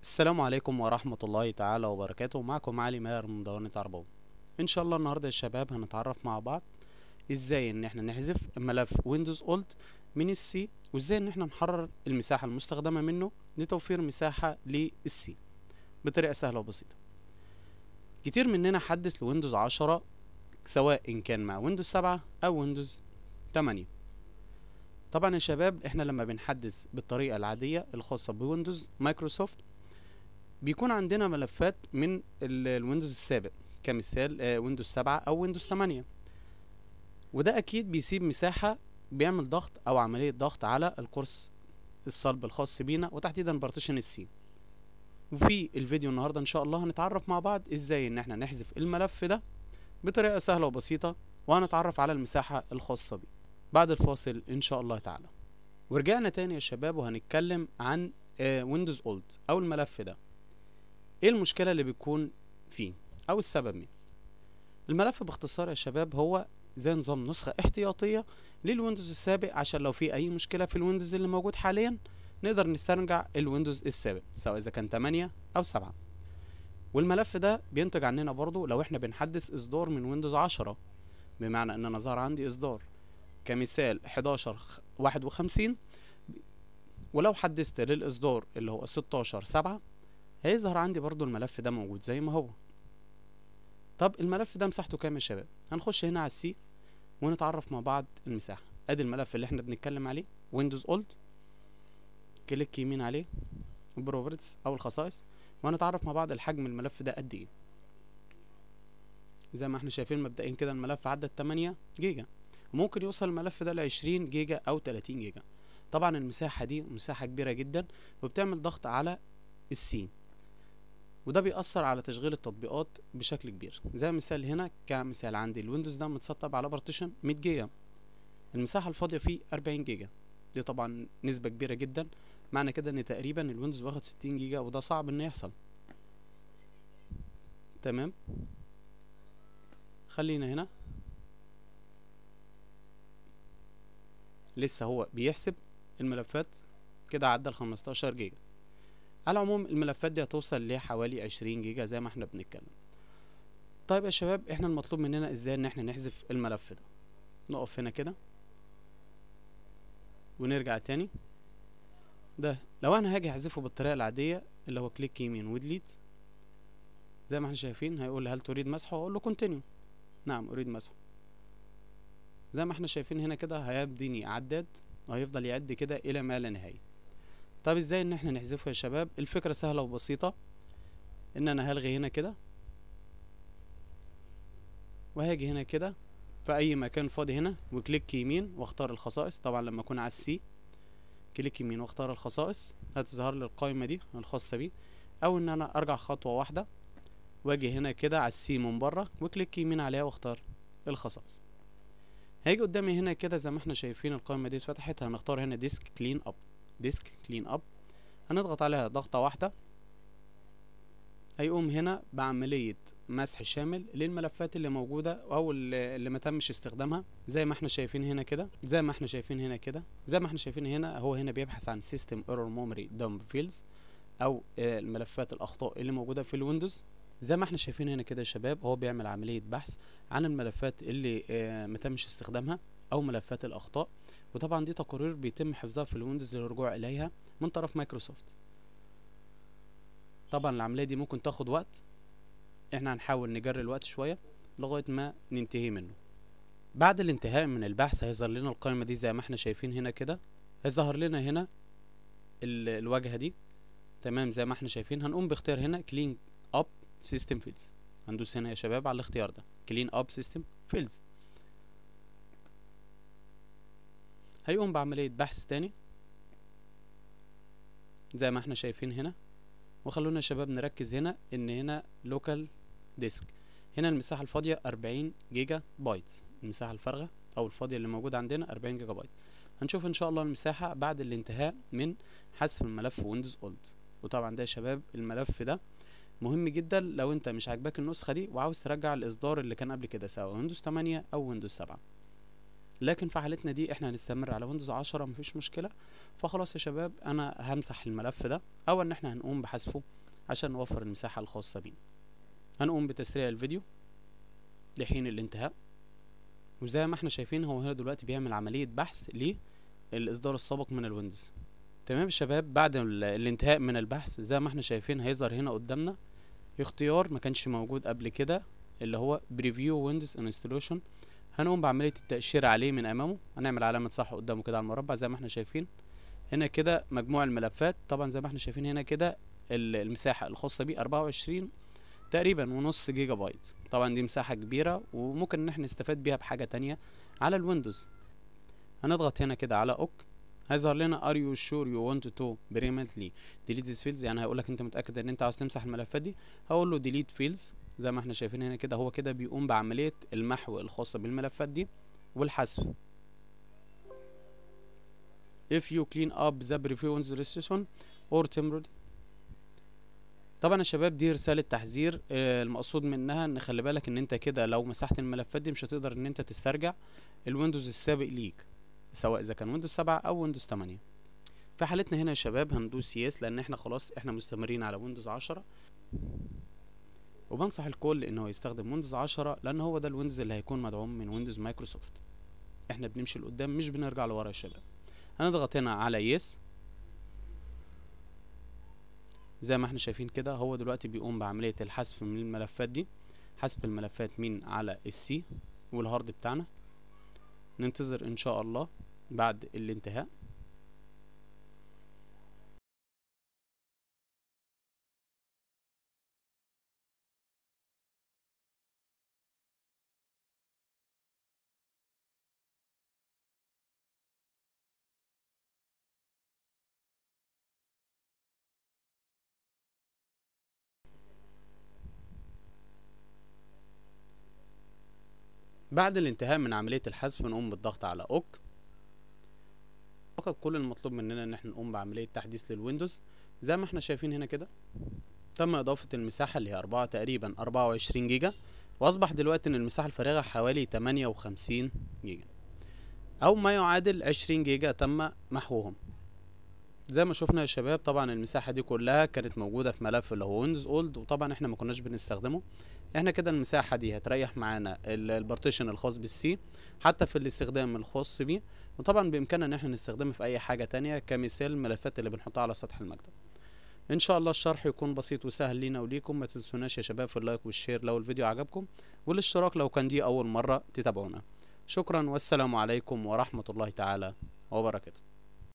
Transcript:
السلام عليكم ورحمة الله تعالى وبركاته معكم علي ماهر من مدونة عربوي ان شاء الله النهاردة يا شباب هنتعرف مع بعض ازاي ان احنا نحذف ملف ويندوز اولد من السي وازاي ان احنا نحرر المساحة المستخدمة منه لتوفير مساحة للسي بطريقة سهلة وبسيطة كتير مننا حدث لويندوز 10 سواء إن كان مع ويندوز 7 أو ويندوز 8 طبعا يا شباب احنا لما بنحدث بالطريقة العادية الخاصة بويندوز مايكروسوفت بيكون عندنا ملفات من الويندوز السابق كمثال آه، ويندوز 7 أو ويندوز 8 وده أكيد بيسيب مساحة بيعمل ضغط أو عملية ضغط على القرص الصلب الخاص بينا وتحديدا بارتيشن السي وفي الفيديو النهارده ان شاء الله هنتعرف مع بعض ازاي ان احنا نحذف الملف ده بطريقه سهله وبسيطه وهنتعرف على المساحه الخاصه بيه بعد الفاصل ان شاء الله تعالى ورجعنا تاني يا شباب وهنتكلم عن ويندوز آه، اولد او الملف ده ايه المشكله اللي بتكون فيه او السبب منه الملف باختصار يا شباب هو زي نظام نسخه احتياطيه للويندوز السابق عشان لو في اي مشكله في الويندوز اللي موجود حاليا نقدر نسترجع الويندوز السابق سواء اذا كان 8 او 7 والملف ده بينتج عننا برضو لو احنا بنحدث اصدار من ويندوز 10 بمعنى ان انا ظهر عندي اصدار كمثال 11 51 ولو حدثت للاصدار اللي هو 16 7 هيظهر عندي برضو الملف ده موجود زي ما هو طب الملف ده مساحته كام يا شباب هنخش هنا على السي ونتعرف مع بعض المساحه ادي الملف اللي احنا بنتكلم عليه ويندوز اولد كليك يمين عليه بروبرتس او الخصائص وهنتعرف مع بعض الحجم الملف ده قد ايه زي ما احنا شايفين مبدئيا كده الملف عدى 8 جيجا وممكن يوصل الملف ده ل 20 جيجا او 30 جيجا طبعا المساحة دي مساحة كبيرة جدا وبتعمل ضغط على السين وده بيأثر على تشغيل التطبيقات بشكل كبير زي مثال هنا كمثال عندي الويندوز ده متسطب على بارتيشن 100 جيجا المساحة الفاضية فيه 40 جيجا دي طبعا نسبة كبيرة جدا معنى كده ان تقريبا الويندوز واخد 60 جيجا وده صعب ان يحصل تمام خلينا هنا لسه هو بيحسب الملفات كده عدى ال 15 جيجا على العموم الملفات دي هتوصل لحوالي 20 جيجا زي ما احنا بنتكلم طيب يا شباب احنا المطلوب مننا ازاي ان احنا نحذف الملف ده نقف هنا كده ونرجع تاني ده لو انا هاجي احذفه بالطريقه العاديه اللي هو كليك يمين وديليت زي ما احنا شايفين هيقول لي هل تريد مسحه اقول له كونتينيو نعم اريد مسحه زي ما احنا شايفين هنا كده هيبديني اعداد وهيفضل يعد كده الى ما لا نهايه طب ازاي ان احنا نحذفه يا شباب الفكره سهله وبسيطه ان انا هلغي هنا كده وهاجي هنا كده في اي مكان فاضي هنا وكليك يمين واختار الخصائص طبعا لما اكون على السي كليك يمين واختار الخصائص هتظهر لي القائمه دي الخاصه بيه او ان انا ارجع خطوه واحده واجي هنا كده على السي من بره وكليك يمين عليها واختار الخصائص هيجي قدامي هنا كده زي ما احنا شايفين القائمه دي اتفتحت هنختار هنا ديسك كلين اب ديسك كلين اب هنضغط عليها ضغطه واحده هيقوم هنا بعمليه مسح شامل للملفات اللي موجوده او اللي ما تمش استخدامها زي ما احنا شايفين هنا كده زي ما احنا شايفين هنا كده زي ما احنا شايفين هنا هو هنا بيبحث عن سيستم ايرور ميموري دامب فيلز او آه، الملفات الاخطاء اللي موجوده في الويندوز زي ما احنا شايفين هنا كده يا شباب هو بيعمل عمليه بحث عن الملفات اللي آه، ما تمش استخدامها او ملفات الاخطاء وطبعا دي تقارير بيتم حفظها في الويندوز للرجوع اليها من طرف مايكروسوفت طبعا العمليه دي ممكن تاخد وقت احنا هنحاول نجري الوقت شوية لغاية ما ننتهي منه بعد الانتهاء من البحث هيظهر لنا القائمة دي زي ما احنا شايفين هنا كده هيظهر لنا هنا الواجهة دي تمام زي ما احنا شايفين هنقوم باختيار هنا كلين اب سيستم فيلز هندوس هنا يا شباب على الاختيار ده كلين اب سيستم فيلز هيقوم بعملية بحث تاني زي ما احنا شايفين هنا وخلونا يا شباب نركز هنا ان هنا لوكال ديسك هنا المساحة الفاضية أربعين جيجا بايت المساحة الفارغة أو الفاضية اللي موجودة عندنا أربعين جيجا بايت هنشوف إن شاء الله المساحة بعد الانتهاء من حذف الملف ويندوز أولد وطبعا ده يا شباب الملف ده مهم جدا لو انت مش عاجباك النسخة دي وعاوز ترجع الإصدار اللي كان قبل كده سواء ويندوز 8 أو ويندوز 7 لكن في حالتنا دي احنا هنستمر على ويندوز 10 مفيش مشكلة فخلاص يا شباب أنا همسح الملف ده أو إن احنا هنقوم بحذفه عشان نوفر المساحة الخاصة بيه هنقوم بتسريع الفيديو لحين الانتهاء وزي ما احنا شايفين هو هنا دلوقتي بيعمل عملية بحث للإصدار السابق من الويندوز تمام شباب بعد الانتهاء من البحث زي ما احنا شايفين هيظهر هنا قدامنا اختيار ما كانش موجود قبل كده اللي هو بريفيو ويندوز انستلوشن هنقوم بعملية التأشير عليه من أمامه هنعمل علامة صح قدامه كده على المربع زي ما احنا شايفين هنا كده مجموع الملفات طبعا زي ما احنا شايفين هنا كده المساحة الخاصة بيه أربعة وعشرين تقريبا ونص جيجا بايت طبعا دي مساحة كبيرة وممكن ان احنا نستفاد بيها بحاجة تانية على الويندوز هنضغط هنا كده على اوك هيظهر لنا ار يو شور يو وانت تو بريمنتلي ديليت ذيس فيلز يعني هيقول لك انت متاكد ان انت عاوز تمسح الملفات دي هقول له ديليت فيلز زي ما احنا شايفين هنا كده هو كده بيقوم بعمليه المحو الخاصه بالملفات دي والحذف if you clean up the previous restriction or temporary طبعا يا شباب دي رساله تحذير آه، المقصود منها ان خلي بالك ان انت كده لو مسحت الملفات دي مش هتقدر ان انت تسترجع الويندوز السابق ليك سواء اذا كان ويندوز 7 او ويندوز 8 في حالتنا هنا يا شباب هندوس يس لان احنا خلاص احنا مستمرين على ويندوز 10 وبنصح الكل ان هو يستخدم ويندوز 10 لان هو ده الويندوز اللي هيكون مدعوم من ويندوز مايكروسوفت احنا بنمشي لقدام مش بنرجع لورا يا شباب هنضغط هنا على يس زي ما احنا شايفين كده هو دلوقتي بيقوم بعملية الحذف من الملفات دي حذف الملفات من على السي والهارد بتاعنا ننتظر ان شاء الله بعد الانتهاء بعد الانتهاء من عملية الحذف نقوم بالضغط على اوك فقط كل المطلوب مننا ان احنا نقوم بعملية تحديث للويندوز زي ما احنا شايفين هنا كده تم اضافة المساحة اللي هي أربعة تقريبا أربعة وعشرين جيجا واصبح دلوقتي ان المساحة الفارغة حوالي تمانية وخمسين جيجا او ما يعادل عشرين جيجا تم محوهم زي ما شفنا يا شباب طبعا المساحة دي كلها كانت موجودة في ملف اللي هو ويندوز اولد وطبعا احنا ما كناش بنستخدمه احنا كده المساحه دي هتريح معانا البارتيشن الخاص بالسي حتى في الاستخدام الخاص بيه وطبعا بامكاننا ان احنا نستخدمه في اي حاجه تانية كمثال الملفات اللي بنحطها على سطح المكتب ان شاء الله الشرح يكون بسيط وسهل لينا وليكم ما تنسوناش يا شباب في اللايك والشير لو الفيديو عجبكم والاشتراك لو كان دي اول مره تتابعونا شكرا والسلام عليكم ورحمه الله تعالى وبركاته